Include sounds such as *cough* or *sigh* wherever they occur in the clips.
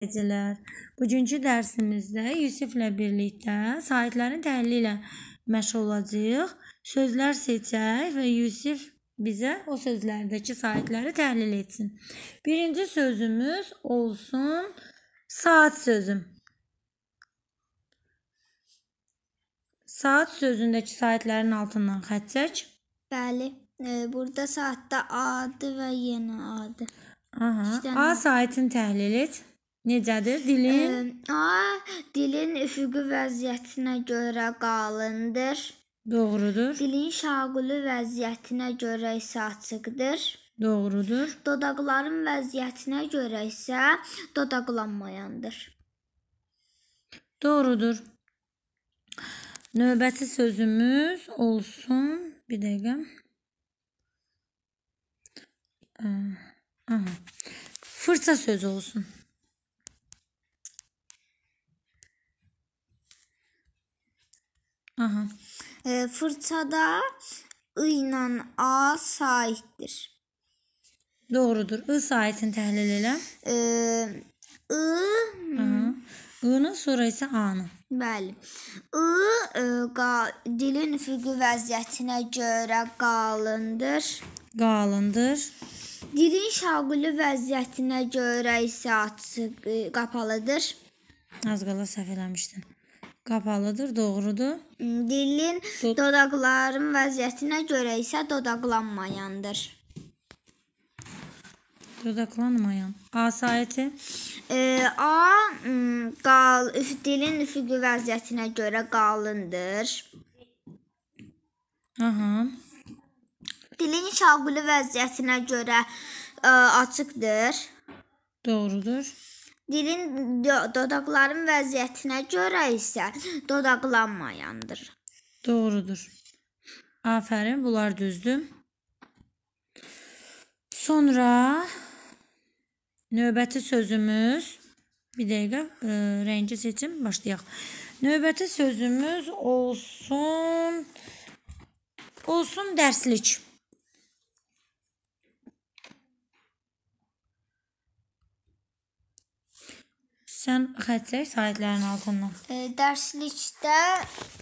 Əzizlər, bugünkü dərsimizdə Yusiflə birlikdə sahitlərin təhlili ilə məşğul olacağıq. Sözlər seçək və Yusif bizə o sözlərdəki sahitləri təhlil etsin. Birinci sözümüz olsun saat sözüm. Saat sözündəki sahitlərin altından xət çək. Bəli, e, burada saatda adı və yeni adı. Aha, A saitin təhlil et. Necədir dilin? A, dilin üfüqi vəziyyətinə görə qalındır. Doğrudur. Dilin şaquli vəziyyətinə görə isə açıqdır. Doğrudur. Dodaqların vəziyyətinə görə isə dodaqlanmayandır. Doğrudur. Növbəti sözümüz olsun. Bir dəqiqə. Aha. Fırça sözü olsun. Aha. E, fırçada ı ilə a saitdir. Doğrudur. I saitini təhlil elə. E, I Aha. I-nın sonra isə A-nı. Bəli. I e, qa, dilin üfüqi vəziyyətinə görə qalındır. Qalındır. Dilin şaquli vəziyyətinə görə isə açıq, e, qapalıdır. Az qala səhv eləmişdim. Qapalıdır, doğrudur. Dilin Dod dodaqların vəziyyətinə görə isə dodaqlanmayandır. Dodaqlanmayan. A sayəti? E, A qal üf, dilin üfüqi vəziyyətinə görə qalındır. Aha. Dilin şaquli vəziyyətinə görə ə, e, açıqdır. Doğrudur. Dilin dodaqların vəziyyətinə görə isə dodaqlanmayandır. Doğrudur. Afərin, bunlar düzdür. Sonra növbəti sözümüz bir dəqiqə e, rəngi seçim başlayaq. Növbəti sözümüz olsun olsun dərslik. Sən xətt çək sahiblərin altından. E, dərslikdə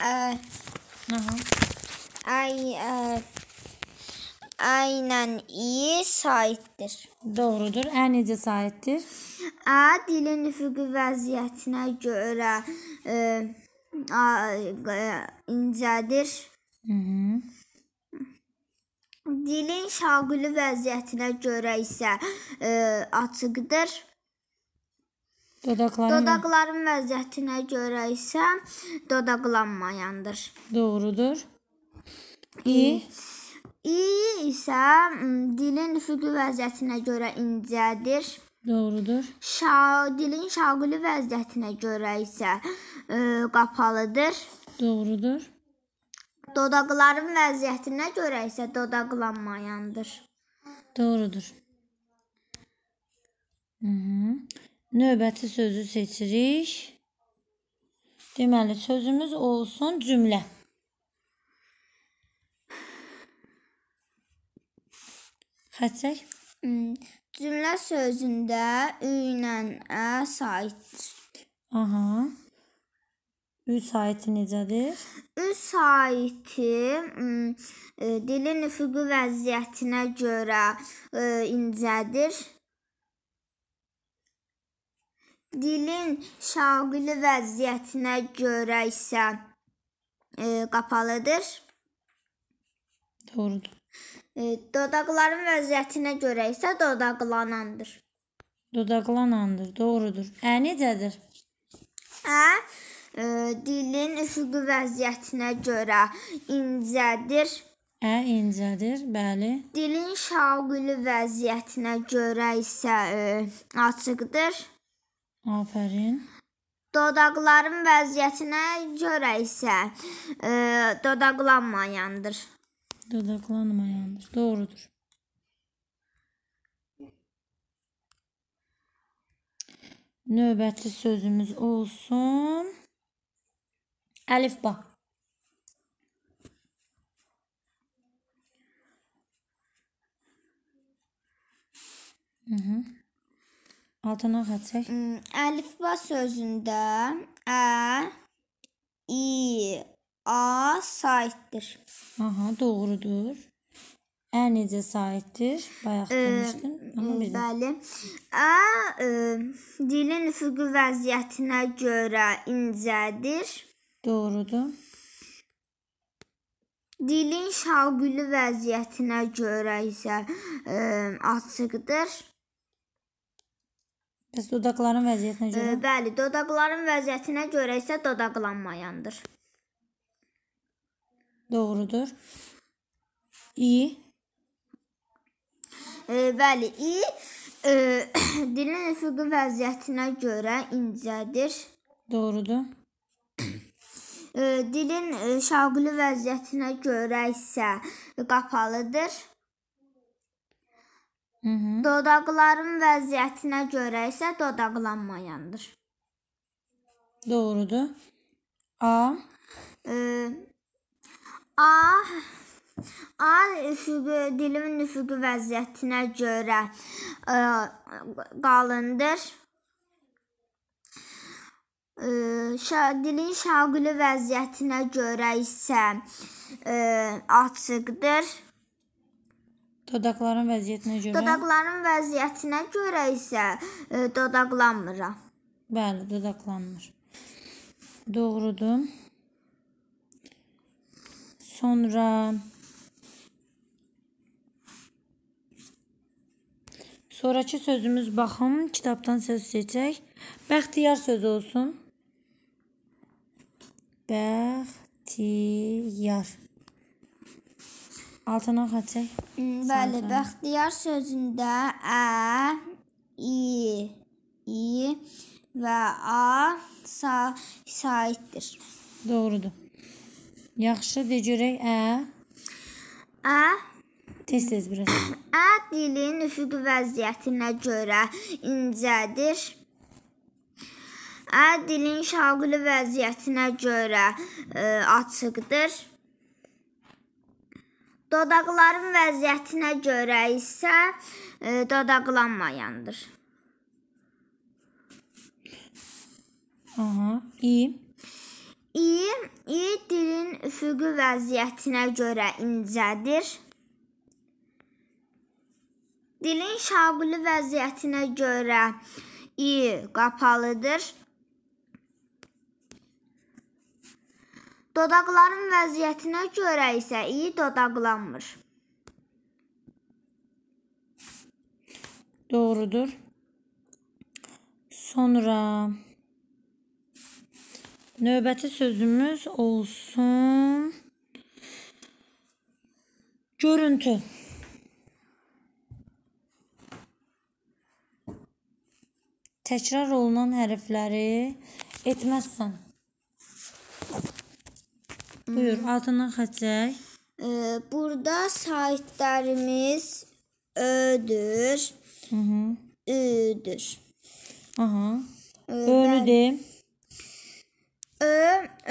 ə, Aha. Ay, ə, aynən i saitdir. Doğrudur. Ə necə saitdir? Ə dilin nüfuqi vəziyyətinə görə ə, ə, incədir. Hı -hı. Dilin şaquli vəziyyətinə görə isə ə, açıqdır. Dodaqların Dodaqların vəziyyətinə görə isə dodaqlanmayandır. Doğrudur. İ İ isə dilin nüfuqi vəziyyətinə görə incədir. Doğrudur. Şa dilin şaquli vəziyyətinə görə isə ə, qapalıdır. Doğrudur. Dodaqların vəziyyətinə görə isə dodaqlanmayandır. Doğrudur. Mhm növbəti sözü seçirik. Deməli, sözümüz olsun cümlə. Xətçək. Hmm, cümlə sözündə ü ilə ə saitdir. Aha. Ü saiti necədir? Ü saiti hmm, e, dilin nüfuqu vəziyyətinə görə e, incədir. Dilin şaqili vəziyyətinə görə isə e, qapalıdır. Doğrudur. E, dodaqların vəziyyətinə görə isə dodaqlanandır. Dodaqlanandır, doğrudur. Ə necədir? Ə e, dilin üfüqi vəziyyətinə görə incədir. Ə incədir, bəli. Dilin şaqili vəziyyətinə görə isə e, açıqdır. Afərin. Dodaqların vəziyyətinə görə isə e, dodaqlanmayandır. Dodaqlanmayandır. Doğrudur. Növbəti sözümüz olsun. Əlifba. Altına xətt çək. Hmm, Əlifba sözündə ə, e, i, a saitdir. Aha, doğrudur. Ə e necə saitdir? Bayaq demişdin. Amma e, bir də. Bəli. Ə, ə dilin üfüqi vəziyyətinə görə incədir. Doğrudur. Dilin şalqülü vəziyyətinə görə isə ə, açıqdır. Bəs dodaqların vəziyyətinə görə? E, bəli, dodaqların vəziyyətinə görə isə dodaqlanmayandır. Doğrudur. İ. E, bəli, i e, *coughs* dilin üfüqi vəziyyətinə görə incədir. Doğrudur. E, dilin şaquli vəziyyətinə görə isə qapalıdır. Hı -hı. Dodaqların vəziyyətinə görə isə dodaqlanmayandır. Doğrudur. A. E, A. A üfüqü, dilimin üfüqü vəziyyətinə görə e, qalındır. E, şa, dilin şaquli vəziyyətinə görə isə e, açıqdır. Dodaqların vəziyyətinə görə? Dodaqların vəziyyətinə görə isə e, dodaqlanmıram. Bəli, dodaqlanmır. Doğrudur. Sonra Sonrakı sözümüz baxın, kitabdan söz seçək. Bəxtiyar sözü olsun. Bəxtiyar. Altına xəçək. Hmm, bəli, bəxtiyar sözündə ə, i, i və a sa saitdir. Doğrudur. Yaxşı, de görək ə. Ə Tez-tez biraz. Ə dilin üfüq vəziyyətinə görə incədir. Ə dilin şaqlı vəziyyətinə görə ə, açıqdır. Dodaqların vəziyyətinə görə isə e, dodaqlanmayandır. Aha, i. i. I dilin üfüqi vəziyyətinə görə incədir. Dilin şaquli vəziyyətinə görə i qapalıdır. Dodaqların vəziyyətinə görə isə iyi dodaqlanmır. Doğrudur. Sonra növbəti sözümüz olsun. Görüntü. Təkrar olunan hərfləri etməzsən. Buyur, altından xətt çək. Burada saytlarımız ödür. Hı -hı. Üdür. Aha. Önü de. Ö,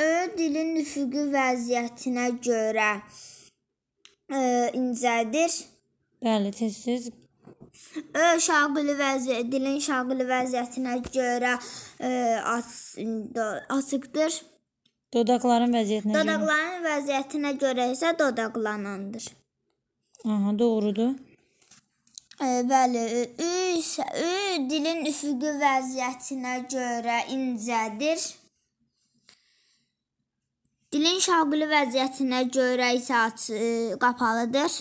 ö dilin üfüqi vəziyyətinə görə ə, e, incədir. Bəli, tez-tez Ö şaqili vəziyyət dilin şaqili vəziyyətinə görə ə, e, as, açıqdır. Dodaqların vəziyyətinə Dodaqların görə. vəziyyətinə görə isə dodaqlanandır. Aha, doğrudur. E, bəli, ü isə ü dilin üfüqi vəziyyətinə görə incədir. Dilin şaquli vəziyyətinə görə isə aç, e, qapalıdır.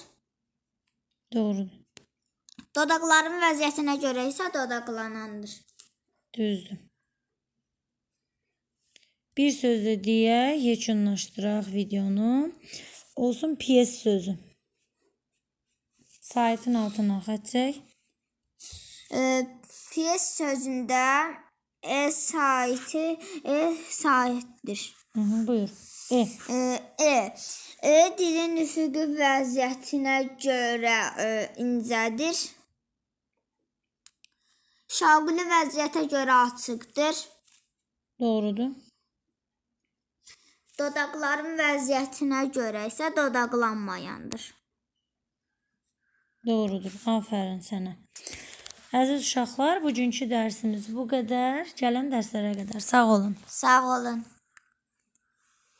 Doğrudur. Dodaqların vəziyyətinə görə isə dodaqlanandır. Düzdür. Bir sözlə deyək, yekunlaşdıraq videonu. Olsun piyes sözü. Saytın altına xət çək. E, piyes sözündə e saytı e saytdır. Hı -hı, buyur. E. E, e. e dilin üfüqü vəziyyətinə görə e, incədir. Şaquli vəziyyətə görə açıqdır. Doğrudur. Dodaqların vəziyyətinə görə isə dodaqlanmayandır. Doğrudur. Afərin sənə. Əziz uşaqlar, bugünkü dərsimiz bu qədər. Gələn dərslərə qədər sağ olun. Sağ olun.